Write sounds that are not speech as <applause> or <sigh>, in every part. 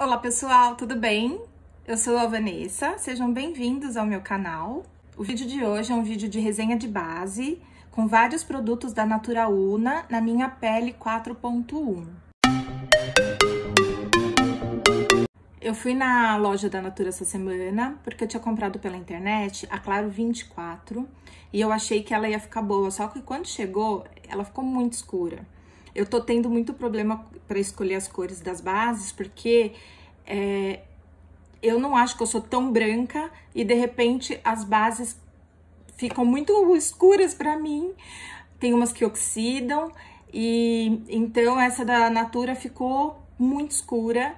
Olá pessoal, tudo bem? Eu sou a Vanessa, sejam bem-vindos ao meu canal. O vídeo de hoje é um vídeo de resenha de base com vários produtos da Natura Una na minha pele 4.1. Eu fui na loja da Natura essa semana, porque eu tinha comprado pela internet a Claro 24 e eu achei que ela ia ficar boa, só que quando chegou, ela ficou muito escura. Eu tô tendo muito problema para escolher as cores das bases, porque é, eu não acho que eu sou tão branca e de repente as bases ficam muito escuras para mim. Tem umas que oxidam e então essa da Natura ficou muito escura.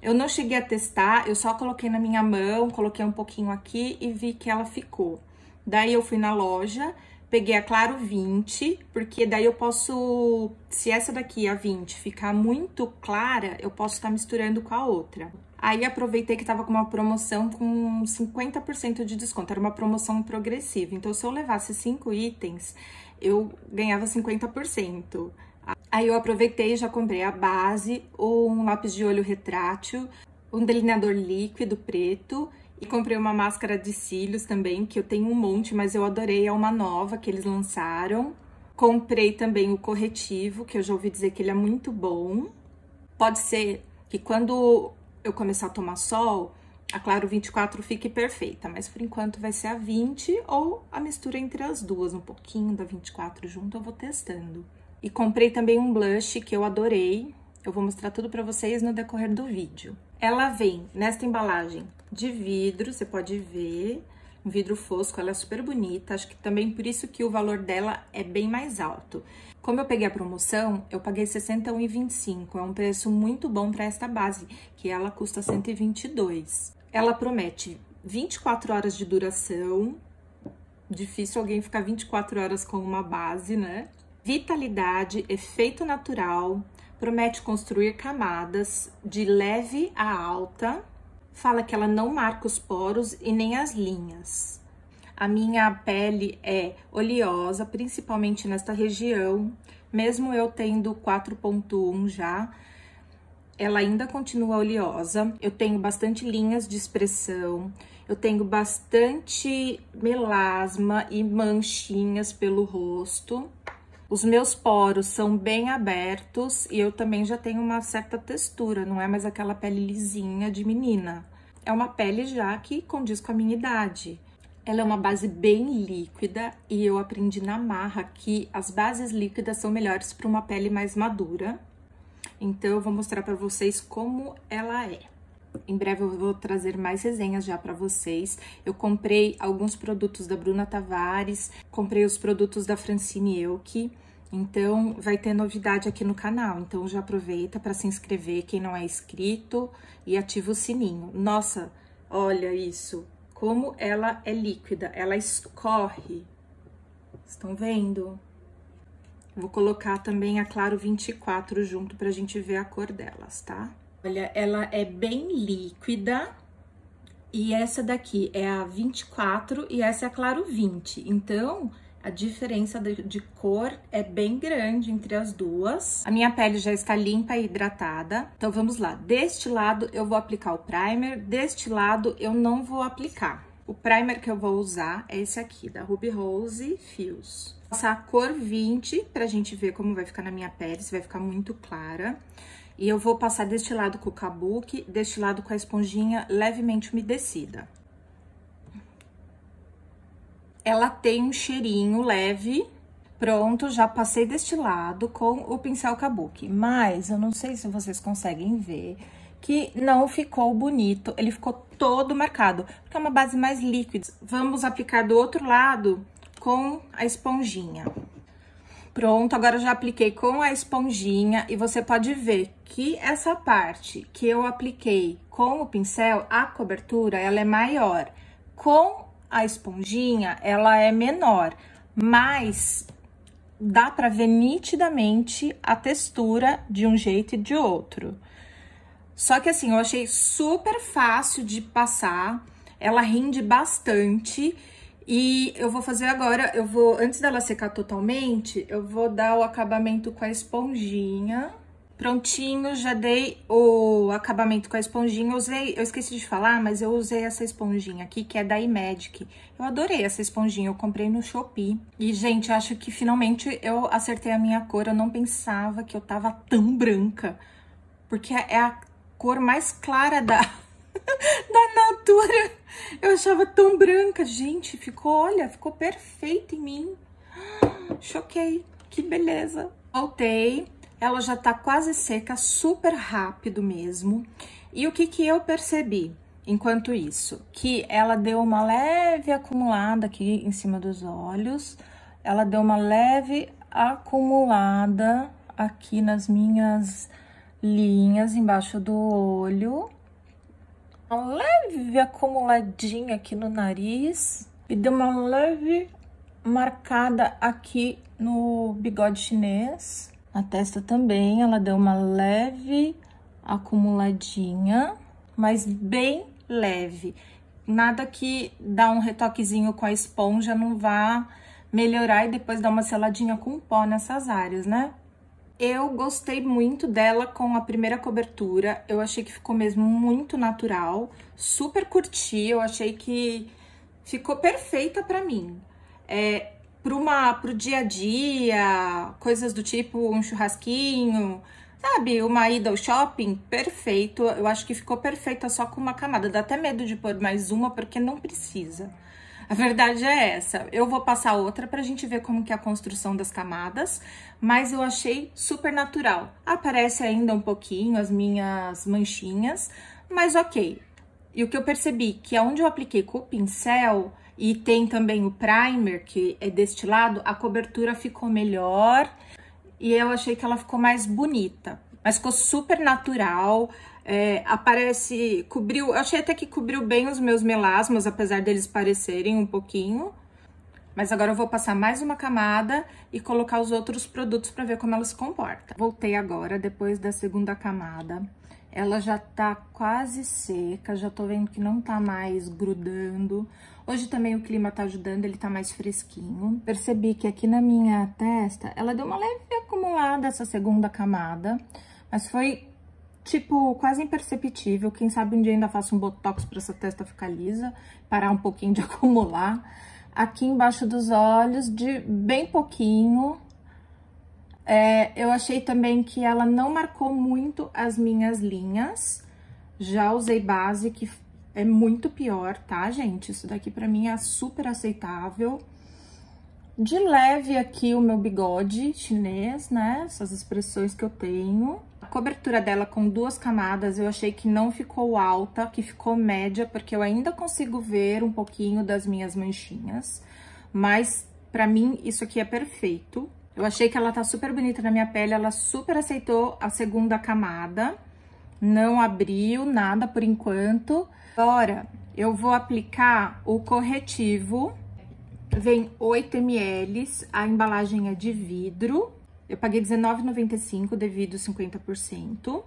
Eu não cheguei a testar, eu só coloquei na minha mão, coloquei um pouquinho aqui e vi que ela ficou. Daí eu fui na loja, peguei a Claro 20, porque daí eu posso, se essa daqui, a 20, ficar muito clara, eu posso estar tá misturando com a outra. Aí aproveitei que tava com uma promoção com 50% de desconto, era uma promoção progressiva. Então, se eu levasse cinco itens, eu ganhava 50%. Aí eu aproveitei e já comprei a base, um lápis de olho retrátil, um delineador líquido preto e comprei uma máscara de cílios também, que eu tenho um monte, mas eu adorei. É uma nova que eles lançaram. Comprei também o corretivo, que eu já ouvi dizer que ele é muito bom. Pode ser que quando eu começar a tomar sol, a Claro 24 fique perfeita, mas por enquanto vai ser a 20 ou a mistura entre as duas, um pouquinho da 24 junto, eu vou testando. E comprei também um blush que eu adorei, eu vou mostrar tudo pra vocês no decorrer do vídeo. Ela vem nesta embalagem de vidro, você pode ver, um vidro fosco, ela é super bonita, acho que também por isso que o valor dela é bem mais alto. Como eu peguei a promoção, eu paguei R$ 61,25, é um preço muito bom para esta base, que ela custa 122. Ela promete 24 horas de duração, difícil alguém ficar 24 horas com uma base, né? Vitalidade, efeito natural, promete construir camadas de leve a alta, fala que ela não marca os poros e nem as linhas. A minha pele é oleosa, principalmente nesta região, mesmo eu tendo 4.1 já, ela ainda continua oleosa. Eu tenho bastante linhas de expressão, eu tenho bastante melasma e manchinhas pelo rosto. Os meus poros são bem abertos e eu também já tenho uma certa textura, não é mais aquela pele lisinha de menina. É uma pele já que condiz com a minha idade. Ela é uma base bem líquida e eu aprendi na marra que as bases líquidas são melhores para uma pele mais madura. Então eu vou mostrar para vocês como ela é. Em breve eu vou trazer mais resenhas já para vocês. Eu comprei alguns produtos da Bruna Tavares, comprei os produtos da Francine Elke. Então, vai ter novidade aqui no canal. Então, já aproveita para se inscrever quem não é inscrito e ativa o sininho. Nossa, olha isso. Como ela é líquida, ela escorre. Estão vendo? Vou colocar também a Claro 24 junto para a gente ver a cor delas, tá? Olha, ela é bem líquida. E essa daqui é a 24 e essa é a Claro 20. Então, a diferença de cor é bem grande entre as duas. A minha pele já está limpa e hidratada. Então, vamos lá. Deste lado, eu vou aplicar o primer. Deste lado, eu não vou aplicar. O primer que eu vou usar é esse aqui, da Ruby Rose Fios. Vou passar a cor 20 pra gente ver como vai ficar na minha pele, se vai ficar muito clara. E eu vou passar deste lado com o kabuki, deste lado com a esponjinha levemente umedecida. Ela tem um cheirinho leve. Pronto, já passei deste lado com o pincel kabuki. Mas eu não sei se vocês conseguem ver que não ficou bonito. Ele ficou todo marcado, porque é uma base mais líquida. Vamos aplicar do outro lado com a esponjinha. Pronto, agora já apliquei com a esponjinha e você pode ver que essa parte que eu apliquei com o pincel, a cobertura, ela é maior. Com a esponjinha, ela é menor, mas dá para ver nitidamente a textura de um jeito e de outro. Só que assim, eu achei super fácil de passar, ela rende bastante e eu vou fazer agora, eu vou, antes dela secar totalmente, eu vou dar o acabamento com a esponjinha. Prontinho, já dei o acabamento com a esponjinha. Eu usei, eu esqueci de falar, mas eu usei essa esponjinha aqui, que é da Imagic. Eu adorei essa esponjinha, eu comprei no Shopee. E, gente, acho que finalmente eu acertei a minha cor. Eu não pensava que eu tava tão branca, porque é a cor mais clara da... <laughs> da Natura. Eu achava tão branca. Gente, ficou, olha, ficou perfeita em mim. <gasps> Choquei. Que beleza. Voltei. Ela já tá quase seca, super rápido mesmo. E o que que eu percebi? Enquanto isso, que ela deu uma leve acumulada aqui em cima dos olhos, ela deu uma leve acumulada aqui nas minhas linhas embaixo do olho, uma leve acumuladinha aqui no nariz e deu uma leve marcada aqui no bigode chinês. Na testa também, ela deu uma leve acumuladinha, mas bem leve. Nada que dá um retoquezinho com a esponja não vá melhorar e depois dar uma seladinha com pó nessas áreas, né? Eu gostei muito dela com a primeira cobertura, eu achei que ficou mesmo muito natural, super curti, eu achei que ficou perfeita pra mim. É, para uma pro dia a dia, coisas do tipo um churrasquinho, sabe, uma ida ao shopping, perfeito. Eu acho que ficou perfeita só com uma camada. Dá até medo de pôr mais uma porque não precisa. A verdade é essa. Eu vou passar outra pra gente ver como que é a construção das camadas, mas eu achei super natural. Aparece ainda um pouquinho as minhas manchinhas, mas ok. E o que eu percebi, que aonde eu apliquei com o pincel e tem também o primer, que é deste lado, a cobertura ficou melhor e eu achei que ela ficou mais bonita. Mas ficou super natural, é, aparece, cobriu, achei até que cobriu bem os meus melasmas, apesar deles parecerem um pouquinho. Mas agora eu vou passar mais uma camada e colocar os outros produtos para ver como ela se comporta. Voltei agora, depois da segunda camada. Ela já tá quase seca, já tô vendo que não tá mais grudando. Hoje também o clima tá ajudando, ele tá mais fresquinho. Percebi que aqui na minha testa, ela deu uma leve acumulada essa segunda camada, mas foi tipo, quase imperceptível. Quem sabe um dia ainda faço um botox para essa testa ficar lisa, parar um pouquinho de <laughs> acumular. Aqui embaixo dos olhos, de bem pouquinho. É, eu achei também que ela não marcou muito as minhas linhas. Já usei base, que é muito pior, tá, gente? Isso daqui pra mim é super aceitável. De leve aqui o meu bigode chinês, né? Essas expressões que eu tenho cobertura dela com duas camadas, eu achei que não ficou alta, que ficou média, porque eu ainda consigo ver um pouquinho das minhas manchinhas. Mas, pra mim, isso aqui é perfeito. Eu achei que ela tá super bonita na minha pele, ela super aceitou a segunda camada. Não abriu nada por enquanto. Agora, eu vou aplicar o corretivo. Vem 8 ml, a embalagem é de vidro. Eu paguei R$19,95 devido 50%.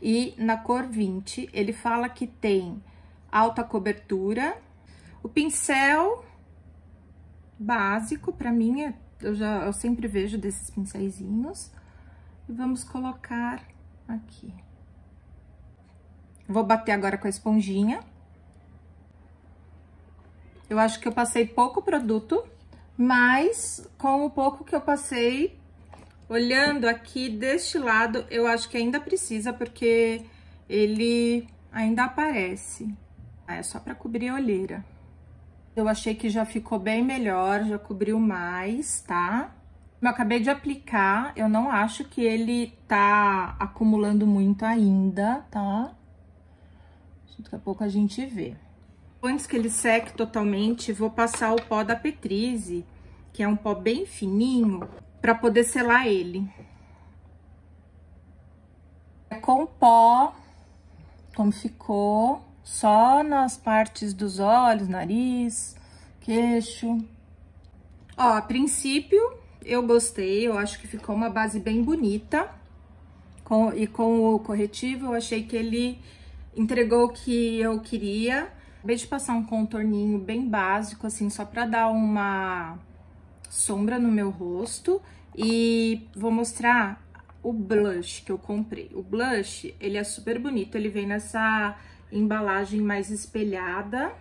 E na cor 20, ele fala que tem alta cobertura. O pincel básico, para mim, é, eu, já, eu sempre vejo desses pincéisinhos. E vamos colocar aqui. Vou bater agora com a esponjinha. Eu acho que eu passei pouco produto, mas com o pouco que eu passei, Olhando aqui deste lado, eu acho que ainda precisa, porque ele ainda aparece. Ah, é só para cobrir a olheira. Eu achei que já ficou bem melhor, já cobriu mais, tá? Eu acabei de aplicar, eu não acho que ele tá acumulando muito ainda, tá? Daqui a pouco a gente vê. Antes que ele seque totalmente, vou passar o pó da Petrize, que é um pó bem fininho, para poder selar ele. É com pó, como ficou, só nas partes dos olhos, nariz, queixo. Ó, a princípio eu gostei, eu acho que ficou uma base bem bonita. Com, e com o corretivo eu achei que ele entregou o que eu queria. Acabei de passar um contorninho bem básico, assim, só pra dar uma sombra no meu rosto e vou mostrar o blush que eu comprei. O blush, ele é super bonito, ele vem nessa embalagem mais espelhada.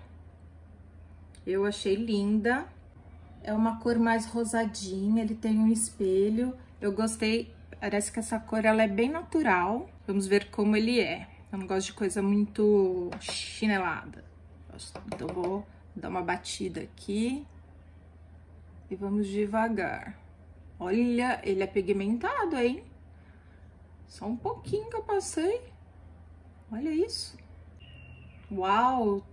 Eu achei linda. É uma cor mais rosadinha, ele tem um espelho. Eu gostei, parece que essa cor ela é bem natural. Vamos ver como ele é. Eu não gosto de coisa muito chinelada. Então, vou dar uma batida aqui. E vamos devagar. Olha, ele é pigmentado, hein? Só um pouquinho que eu passei. Olha isso. Uau!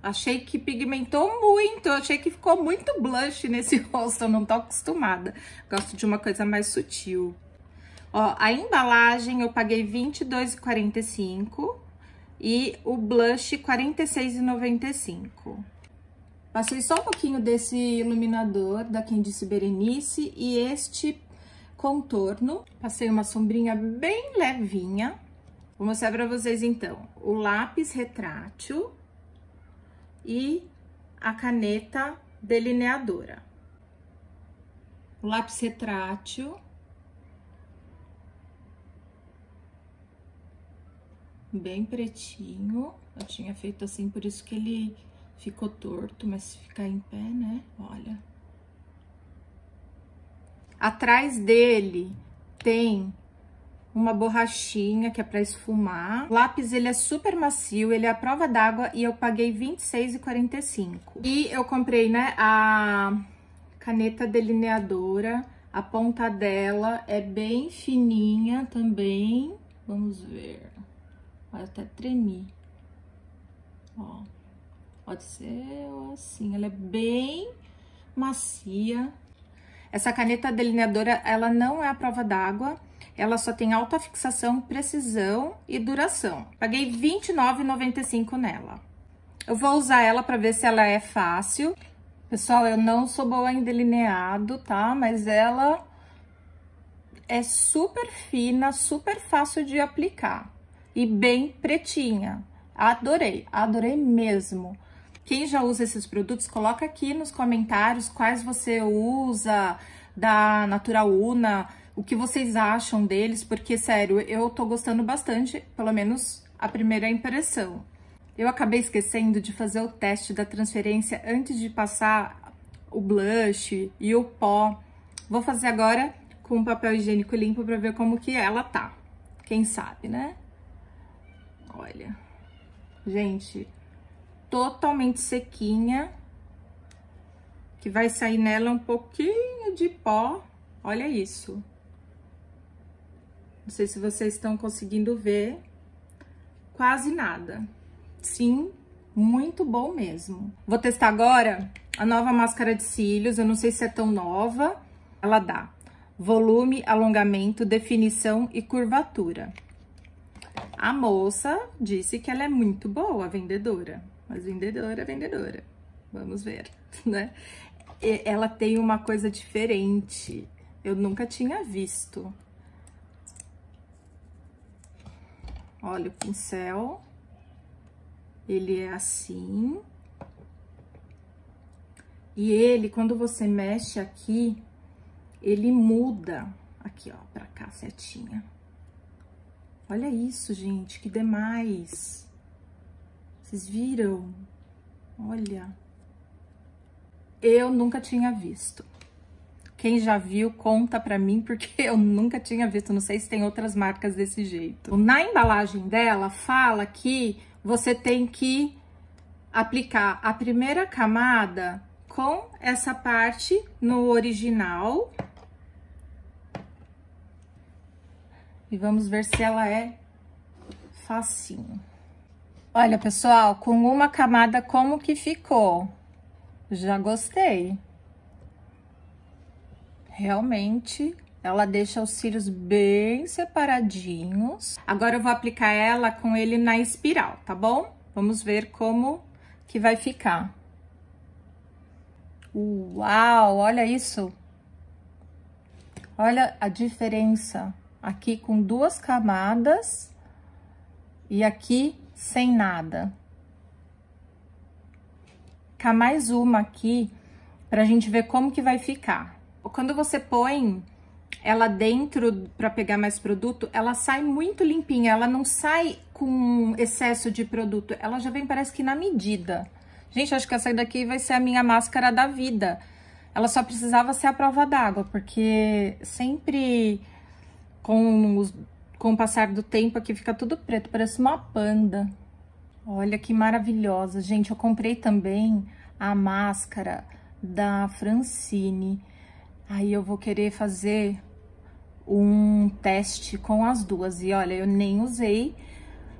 Achei que pigmentou muito. Achei que ficou muito blush nesse <laughs> rosto. Eu não tô acostumada. Gosto de uma coisa mais sutil. Ó, a embalagem eu paguei R$22,45 e o blush R$46,95. Passei só um pouquinho desse iluminador da Candice Berenice e este contorno. Passei uma sombrinha bem levinha. Vou mostrar pra vocês, então, o lápis retrátil e a caneta delineadora. O lápis retrátil. Bem pretinho. Eu tinha feito assim, por isso que ele Ficou torto, mas se ficar em pé, né? Olha. Atrás dele tem uma borrachinha que é para esfumar. O lápis ele é super macio, ele é a prova d'água e eu paguei 26,45. E eu comprei, né, a caneta delineadora. A ponta dela é bem fininha também. Vamos ver. Vai até tremer. Ó. Pode ser assim, ela é bem macia. Essa caneta delineadora, ela não é a prova d'água, ela só tem alta fixação, precisão e duração. Paguei R$29,95 nela. Eu vou usar ela para ver se ela é fácil. Pessoal, eu não sou boa em delineado, tá? Mas ela é super fina, super fácil de aplicar e bem pretinha. Adorei, adorei mesmo. Quem já usa esses produtos, coloca aqui nos comentários quais você usa da Natura Una, o que vocês acham deles, porque, sério, eu tô gostando bastante, pelo menos a primeira impressão. Eu acabei esquecendo de fazer o teste da transferência antes de passar o blush e o pó. Vou fazer agora com um papel higiênico limpo para ver como que ela tá. Quem sabe, né? Olha. Gente, totalmente sequinha, que vai sair nela um pouquinho de pó. Olha isso. Não sei se vocês estão conseguindo ver. Quase nada. Sim, muito bom mesmo. Vou testar agora a nova máscara de cílios. Eu não sei se é tão nova. Ela dá volume, alongamento, definição e curvatura. A moça disse que ela é muito boa, a vendedora mas vendedora, é vendedora. Vamos ver, <laughs> né? E ela tem uma coisa diferente. Eu nunca tinha visto. Olha o pincel. Ele é assim. E ele, quando você mexe aqui, ele muda. Aqui, ó, pra cá, setinha. Olha isso, gente, que demais. Vocês viram? Olha. Eu nunca tinha visto. Quem já viu, conta pra mim, porque <laughs> eu nunca tinha visto. Não sei se tem outras marcas desse jeito. Na embalagem dela, fala que você tem que aplicar a primeira camada com essa parte no original. E vamos ver se ela é facinho. Olha, pessoal, com uma camada como que ficou? Já gostei. Realmente, ela deixa os cílios bem separadinhos. Agora eu vou aplicar ela com ele na espiral, tá bom? Vamos ver como que vai ficar. Uau, olha isso. Olha a diferença. Aqui com duas camadas e aqui sem nada. Ficar mais uma aqui pra gente ver como que vai ficar. Quando você põe ela dentro para pegar mais produto, ela sai muito limpinha, ela não sai com excesso de produto, ela já vem parece que na medida. Gente, acho que essa daqui vai ser a minha máscara da vida. Ela só precisava ser a prova d'água, porque sempre com os com o passar do tempo, aqui fica tudo preto, parece uma panda. Olha que maravilhosa, gente. Eu comprei também a máscara da Francine. Aí eu vou querer fazer um teste com as duas. E olha, eu nem usei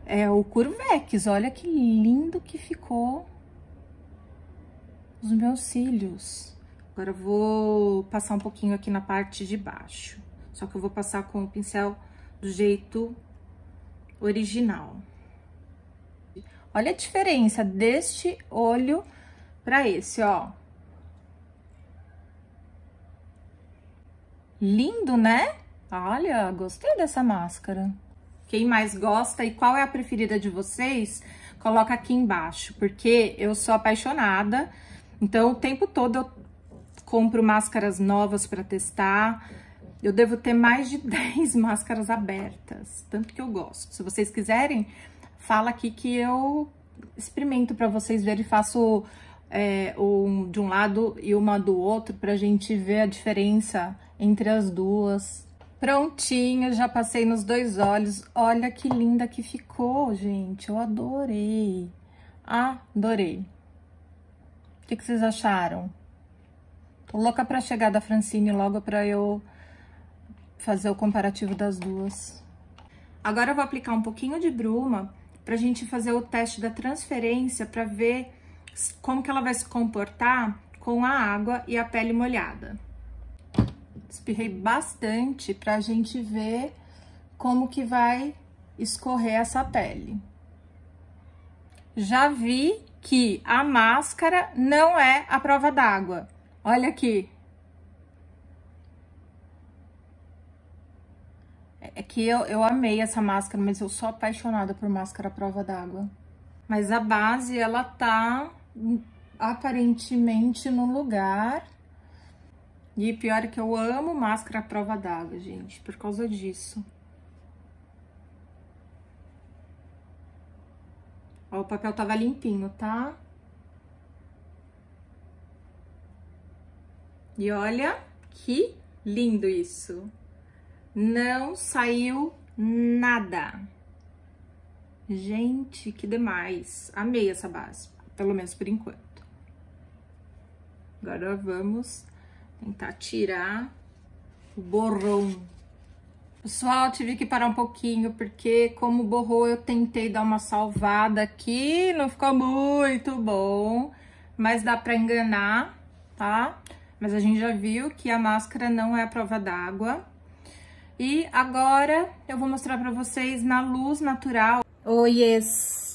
é, o Curvex. Olha que lindo que ficou os meus cílios. Agora eu vou passar um pouquinho aqui na parte de baixo. Só que eu vou passar com o pincel do jeito original. Olha a diferença deste olho para esse, ó. Lindo, né? Olha, gostei dessa máscara. Quem mais gosta e qual é a preferida de vocês, coloca aqui embaixo, porque eu sou apaixonada. Então, o tempo todo eu compro máscaras novas para testar. Eu devo ter mais de 10 <laughs> máscaras abertas, tanto que eu gosto. Se vocês quiserem, fala aqui que eu experimento para vocês verem, faço é, um, de um lado e uma do outro para a gente ver a diferença entre as duas. Prontinho, já passei nos dois olhos. Olha que linda que ficou, gente. Eu adorei. Adorei. O que, que vocês acharam? Tô louca para chegar da Francine logo para eu fazer o comparativo das duas. Agora eu vou aplicar um pouquinho de bruma para a gente fazer o teste da transferência para ver como que ela vai se comportar com a água e a pele molhada. Espirrei bastante para a gente ver como que vai escorrer essa pele. Já vi que a máscara não é a prova d'água. Olha aqui, É que eu, eu amei essa máscara, mas eu sou apaixonada por máscara à prova d'água. Mas a base, ela tá aparentemente no lugar. E pior é que eu amo máscara à prova d'água, gente, por causa disso. Ó, o papel tava limpinho, tá? E olha que lindo isso! Não saiu nada. Gente, que demais. Amei essa base, pelo menos por enquanto. Agora vamos tentar tirar o borrão. Pessoal, tive que parar um pouquinho, porque como borrou, eu tentei dar uma salvada aqui, não ficou muito bom, mas dá pra enganar, tá? Mas a gente já viu que a máscara não é a prova d'água, e agora eu vou mostrar pra vocês na luz natural. Oi, oh,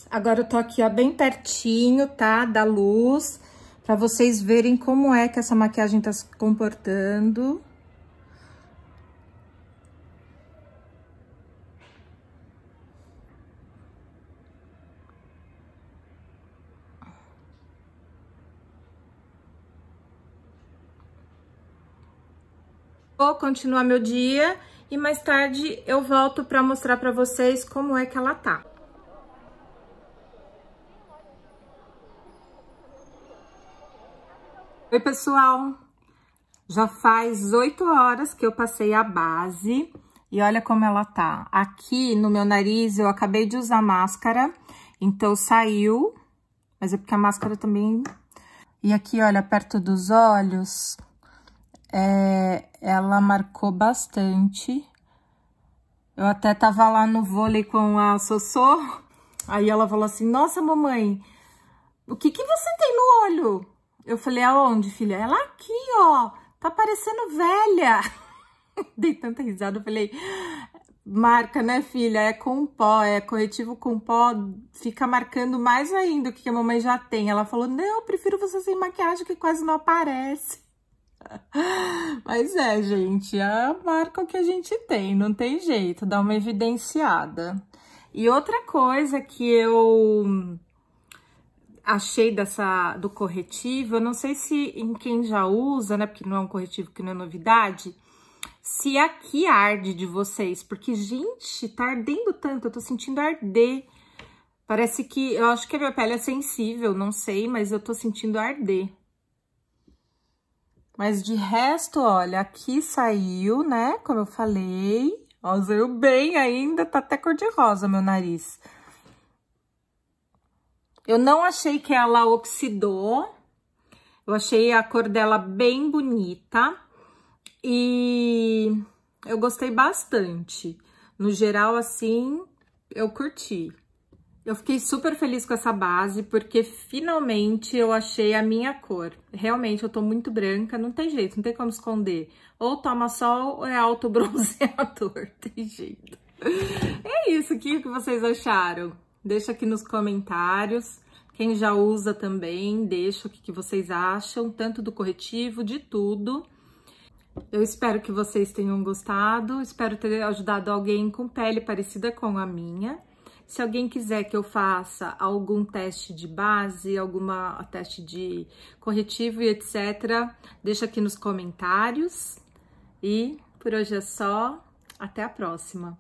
agora eu tô aqui, ó, bem pertinho, tá? Da luz, pra vocês verem como é que essa maquiagem tá se comportando. Vou continuar meu dia e mais tarde eu volto para mostrar para vocês como é que ela tá. Oi, pessoal! Já faz oito horas que eu passei a base e olha como ela tá. Aqui no meu nariz eu acabei de usar máscara, então saiu, mas é porque a máscara também... E aqui, olha, perto dos olhos, é, ela marcou bastante. Eu até tava lá no vôlei com a Sossô, aí ela falou assim, nossa, mamãe, o que que você tem no olho? Eu falei, aonde, filha? Ela aqui, ó, tá parecendo velha. <laughs> Dei tanta risada, eu falei, marca, né, filha? É com pó, é corretivo com pó, fica marcando mais ainda o que a mamãe já tem. Ela falou, não, eu prefiro você sem maquiagem que quase não aparece. <laughs> Mas é, gente, é a marca que a gente tem, não tem jeito, dá uma evidenciada. E outra coisa que eu achei dessa do corretivo, eu não sei se em quem já usa, né, porque não é um corretivo que não é novidade, se aqui arde de vocês, porque, gente, tá ardendo tanto, eu tô sentindo arder. Parece que, eu acho que a minha pele é sensível, não sei, mas eu tô sentindo arder. Mas de resto, olha, aqui saiu, né? Como eu falei. Ó, saiu bem ainda, tá até cor de rosa meu nariz. Eu não achei que ela oxidou. Eu achei a cor dela bem bonita. E eu gostei bastante. No geral, assim, eu curti. Eu fiquei super feliz com essa base, porque finalmente eu achei a minha cor. Realmente, eu tô muito branca, não tem jeito, não tem como esconder. Ou toma sol ou é alto bronzeador, <laughs> tem jeito. É isso, o que vocês acharam? Deixa aqui nos comentários. Quem já usa também, deixa o que vocês acham, tanto do corretivo, de tudo. Eu espero que vocês tenham gostado, espero ter ajudado alguém com pele parecida com a minha. Se alguém quiser que eu faça algum teste de base, alguma teste de corretivo e etc, deixa aqui nos comentários. E por hoje é só. Até a próxima.